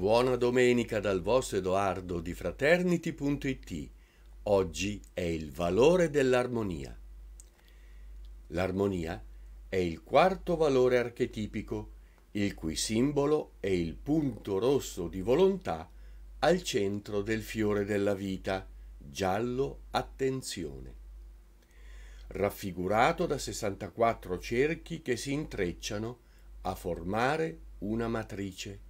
Buona domenica dal vostro Edoardo di fraternity.it. Oggi è il valore dell'armonia. L'armonia è il quarto valore archetipico, il cui simbolo è il punto rosso di volontà al centro del fiore della vita, giallo attenzione. Raffigurato da 64 cerchi che si intrecciano a formare una matrice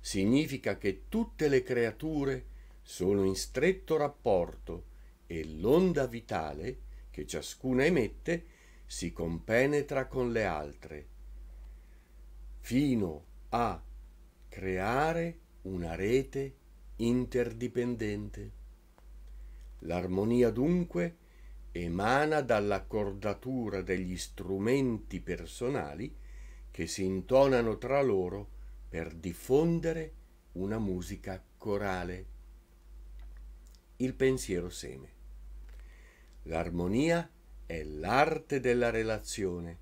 significa che tutte le creature sono in stretto rapporto e l'onda vitale che ciascuna emette si compenetra con le altre, fino a creare una rete interdipendente. L'armonia dunque emana dall'accordatura degli strumenti personali che si intonano tra loro per diffondere una musica corale. Il pensiero seme. L'armonia è l'arte della relazione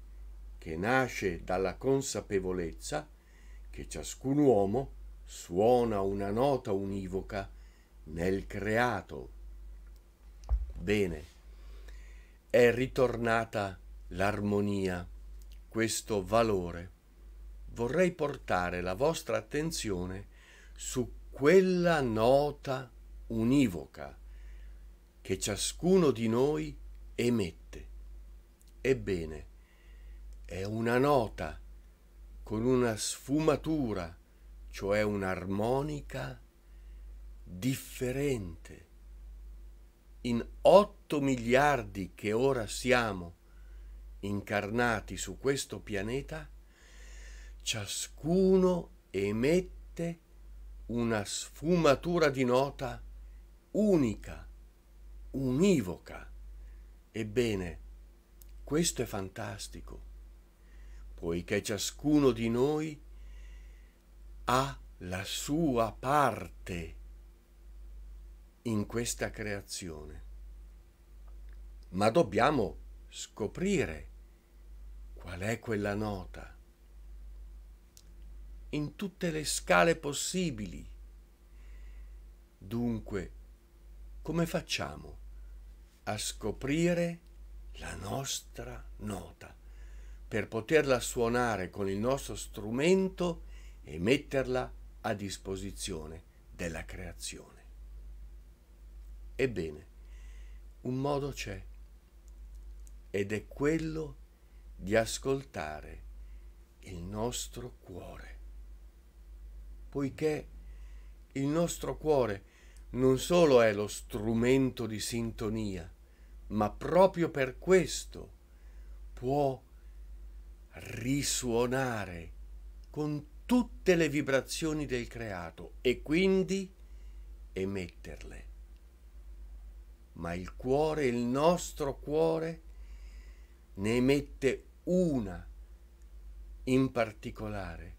che nasce dalla consapevolezza che ciascun uomo suona una nota univoca nel creato. Bene, è ritornata l'armonia, questo valore vorrei portare la vostra attenzione su quella nota univoca che ciascuno di noi emette. Ebbene, è una nota con una sfumatura, cioè un'armonica differente. In otto miliardi che ora siamo incarnati su questo pianeta, ciascuno emette una sfumatura di nota unica, univoca. Ebbene, questo è fantastico, poiché ciascuno di noi ha la sua parte in questa creazione. Ma dobbiamo scoprire qual è quella nota in tutte le scale possibili. Dunque, come facciamo a scoprire la nostra nota per poterla suonare con il nostro strumento e metterla a disposizione della creazione? Ebbene, un modo c'è ed è quello di ascoltare il nostro cuore poiché il nostro cuore non solo è lo strumento di sintonia, ma proprio per questo può risuonare con tutte le vibrazioni del creato e quindi emetterle. Ma il cuore, il nostro cuore, ne emette una in particolare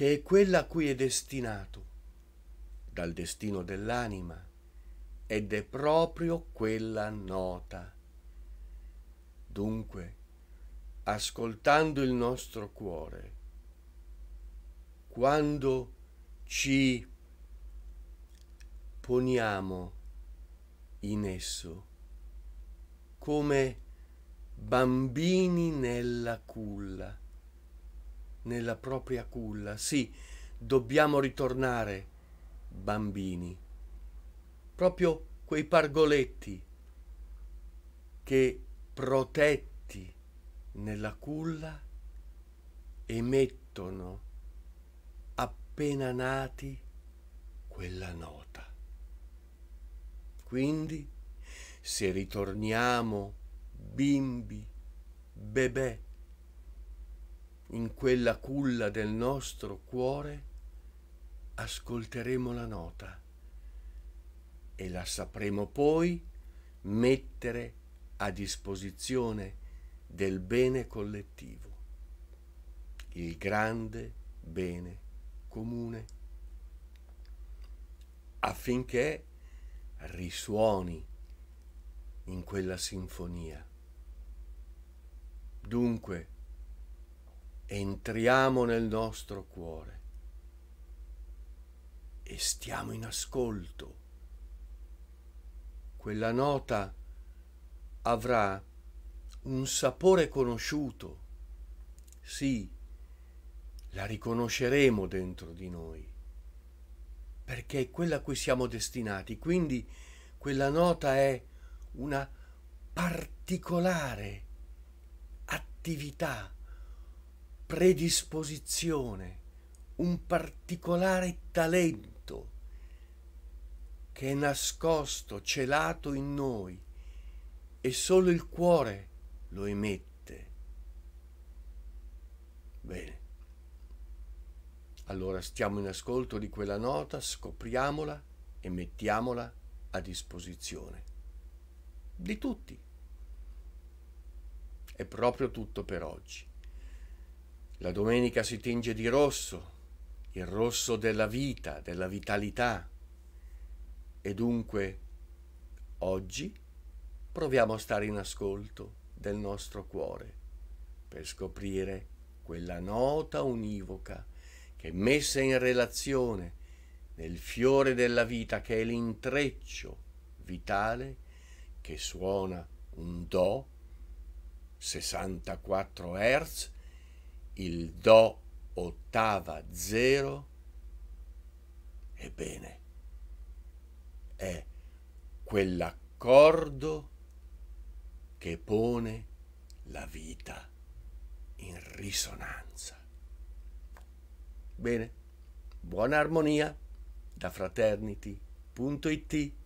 che è quella a cui è destinato dal destino dell'anima ed è proprio quella nota. Dunque, ascoltando il nostro cuore, quando ci poniamo in esso come bambini nella culla, nella propria culla. Sì, dobbiamo ritornare, bambini. Proprio quei pargoletti che protetti nella culla emettono appena nati quella nota. Quindi, se ritorniamo bimbi, bebè, in quella culla del nostro cuore, ascolteremo la nota e la sapremo poi mettere a disposizione del bene collettivo, il grande bene comune, affinché risuoni in quella sinfonia. Dunque, entriamo nel nostro cuore e stiamo in ascolto. Quella nota avrà un sapore conosciuto. Sì, la riconosceremo dentro di noi, perché è quella a cui siamo destinati. Quindi quella nota è una particolare attività predisposizione, un particolare talento che è nascosto, celato in noi e solo il cuore lo emette. Bene. Allora stiamo in ascolto di quella nota, scopriamola e mettiamola a disposizione di tutti. È proprio tutto per oggi. La domenica si tinge di rosso, il rosso della vita, della vitalità. E dunque oggi proviamo a stare in ascolto del nostro cuore per scoprire quella nota univoca che messa in relazione nel fiore della vita che è l'intreccio vitale che suona un Do 64 Hz il Do ottava zero, ebbene, è quell'accordo che pone la vita in risonanza. Bene, buona armonia da fraternity.it